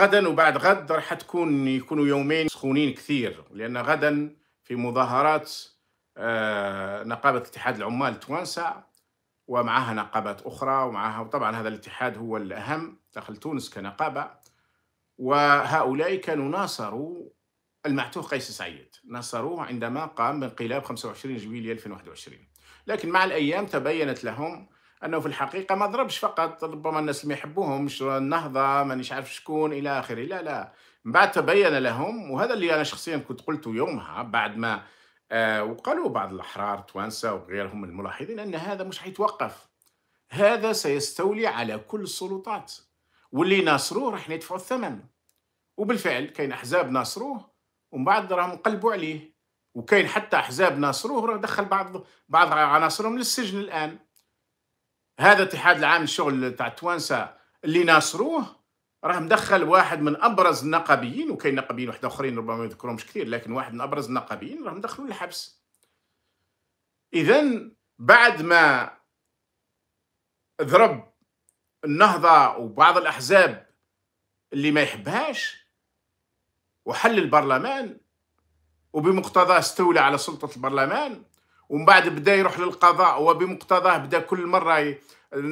غدا وبعد غد راح تكون يكونوا يومين سخونين كثير لان غدا في مظاهرات آه، نقابه اتحاد العمال التوانسه ومعها نقابات اخرى ومعها وطبعا هذا الاتحاد هو الاهم داخل تونس كنقابه وهؤلاء كانوا ناصروا المعتوه قيس سعيد ناصروه عندما قام بانقلاب 25 جويلية 2021 لكن مع الأيام تبينت لهم انه في الحقيقه ما ضربش فقط ربما الناس اللي ما يحبوهمش النهضه مانيش عارف شكون الى اخره لا لا من بعد تبين لهم وهذا اللي انا شخصيا كنت قلته يومها بعد ما آه وقالوا بعض الاحرار توانسه وغيرهم الملاحظين ان هذا مش حيتوقف هذا سيستولي على كل السلطات واللي ناصروه راح يدفعوا الثمن وبالفعل كاين احزاب ناصروه ومن بعد راهم قلبوا عليه وكاين حتى احزاب ناصروه راه دخل بعض بعض عناصرهم للسجن الان هذا الاتحاد العام للشغل تاع التوانسه اللي ناصروه راه مدخل واحد من ابرز النقابيين وكاين نقابيين واحد اخرين ربما ما يذكرهمش كثير لكن واحد من ابرز النقابيين راه مدخلوا للحبس اذا بعد ما ضرب النهضه وبعض الاحزاب اللي ما يحبهاش وحل البرلمان وبمقتضاه استولى على سلطه البرلمان ومن بعد بدا يروح للقضاء وبمقتضاه بدا كل مره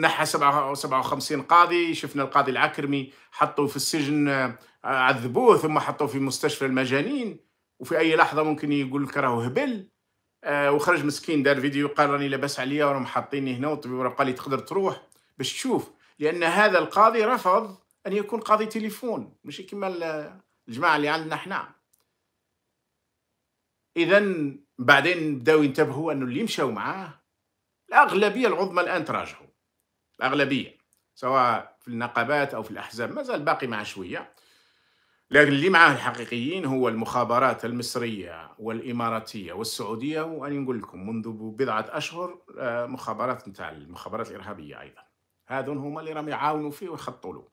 نحى 57 قاضي شفنا القاضي العكرمي حطوه في السجن آه، عذبوه ثم حطوه في مستشفى المجانين وفي اي لحظه ممكن يقول لك راهو هبل آه، وخرج مسكين دار فيديو قال راني لاباس عليا وراهم حاطيني هنا والطبيب قال لي تقدر تروح باش تشوف لان هذا القاضي رفض ان يكون قاضي تليفون ماشي كما الجماعه اللي عندنا احنا اذا بعدين بداو ينتبهوا انه اللي مشاو معاه الاغلبيه العظمى الان تراجعوا الاغلبيه سواء في النقابات او في الاحزاب مازال باقي مع شويه لكن اللي معاه الحقيقيين هو المخابرات المصريه والاماراتيه والسعوديه وانا نقول لكم منذ بضعه اشهر آه، مخابرات نتاع المخابرات الارهابيه ايضا هذون هما اللي راهم يعاونوا فيه ويخططوا له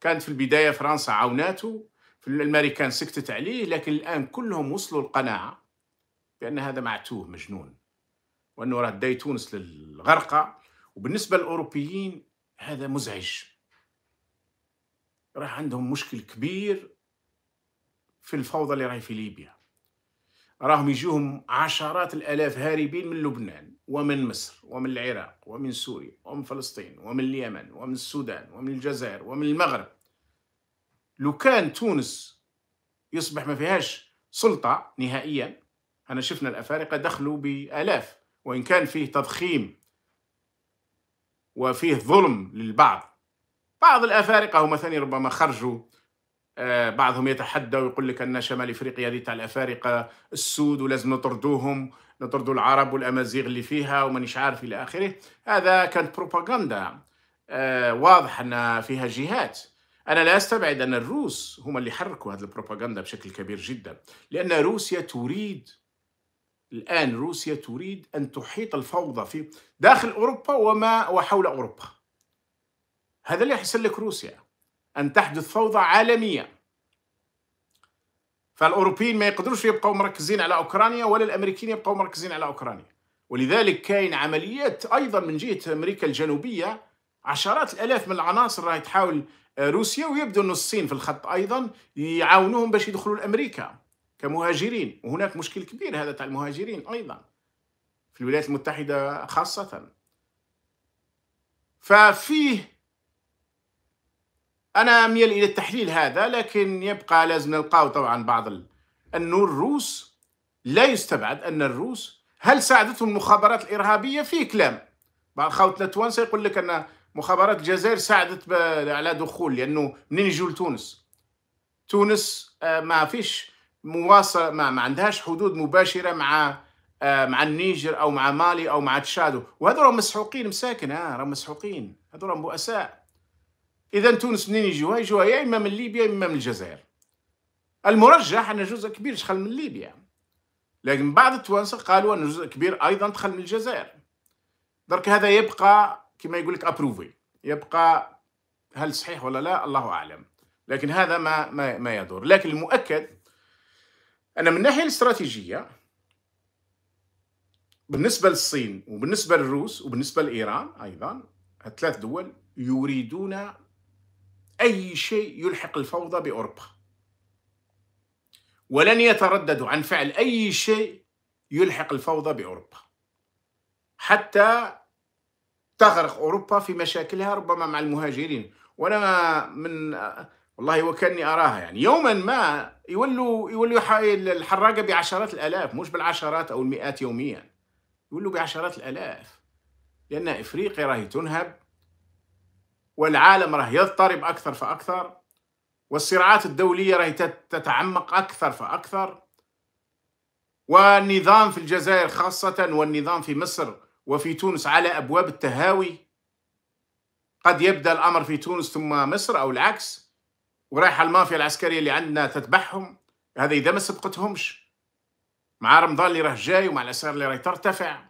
كانت في البدايه فرنسا عاوناته الامريكان سكتت عليه لكن الان كلهم وصلوا القناعه بأن هذا معتوه مجنون وأنه راه داي تونس للغرقة وبالنسبة للأوروبيين هذا مزعج راه عندهم مشكل كبير في الفوضى اللي راهي في ليبيا راهم يجوهم عشرات الآلاف هاربين من لبنان ومن مصر ومن العراق ومن سوريا ومن فلسطين ومن اليمن ومن السودان ومن الجزائر ومن المغرب لو كان تونس يصبح ما فيهاش سلطة نهائيا أنا شفنا الافارقه دخلوا بالاف وان كان فيه تضخيم وفيه ظلم للبعض بعض الافارقه هم ثاني ربما خرجوا آه، بعضهم يتحدى ويقول لك ان شمال افريقيا هذه تاع الافارقه السود ولازم نطردوهم نطردوا العرب والامازيغ اللي فيها ومانيش عارف الى اخره هذا كانت بروباغندا آه، واضح ان فيها جهات انا لا استبعد ان الروس هم اللي حركوا هذه البروباغندا بشكل كبير جدا لان روسيا تريد الآن روسيا تريد أن تحيط الفوضى في داخل أوروبا وما وحول أوروبا هذا اللي يحصل لك روسيا أن تحدث فوضى عالمية فالأوروبيين ما يقدروش يبقوا مركزين على أوكرانيا ولا الأمريكيين يبقوا مركزين على أوكرانيا ولذلك كاين عمليات أيضا من جهة أمريكا الجنوبية عشرات الآلاف من العناصر راهي تحاول آه، روسيا ويبدو أن الصين في الخط أيضا يعاونوهم باش يدخلوا لأمريكا كمهاجرين وهناك مشكل كبير هذا تاع المهاجرين أيضا في الولايات المتحدة خاصة ففيه أنا أميل إلى التحليل هذا لكن يبقى لازم نلقاو طبعا بعض ان الروس لا يستبعد أن الروس هل ساعدتهم المخابرات الإرهابية في كلام بعض خوتنا التوانسة يقول لك أن مخابرات الجزائر ساعدت على دخول لأنه منين يجوا لتونس تونس آه، ما فيش مواصله ما, ما عندهاش حدود مباشره مع آه، مع النيجر او مع مالي او مع تشادو وهذو راهم مسحوقين مساكن اه راهم مسحوقين هذو راهم بؤساء اذا تونس منين يجوها يجوها يا اما من ليبيا يا اما من الجزائر المرجح ان جزء كبير دخل من ليبيا لكن بعض التوانسه قالوا ان جزء كبير ايضا دخل من الجزائر درك هذا يبقى كما يقول لك ابروفي يبقى هل صحيح ولا لا الله اعلم لكن هذا ما ما, ما يدور لكن المؤكد أنا من الناحية الاستراتيجية بالنسبة للصين وبالنسبة للروس وبالنسبة لإيران أيضا الثلاث دول يريدون أي شيء يلحق الفوضى بأوروبا ولن يترددوا عن فعل أي شيء يلحق الفوضى بأوروبا حتى تغرق أوروبا في مشاكلها ربما مع المهاجرين وأنا من والله وكاني اراها يعني يوما ما يولوا يولوا الحراقه بعشرات الالاف مش بالعشرات او المئات يوميا يولوا بعشرات الالاف لان افريقيا راهي تنهب والعالم راه يضطرب اكثر فاكثر والصراعات الدوليه راهي تتعمق اكثر فاكثر والنظام في الجزائر خاصه والنظام في مصر وفي تونس على ابواب التهاوي قد يبدا الامر في تونس ثم مصر او العكس ورايحه المافيا العسكريه اللي عندنا تتبعهم هذا اذا ما سبقتهمش مع رمضان اللي راه جاي ومع الاسعار اللي راهي ترتفع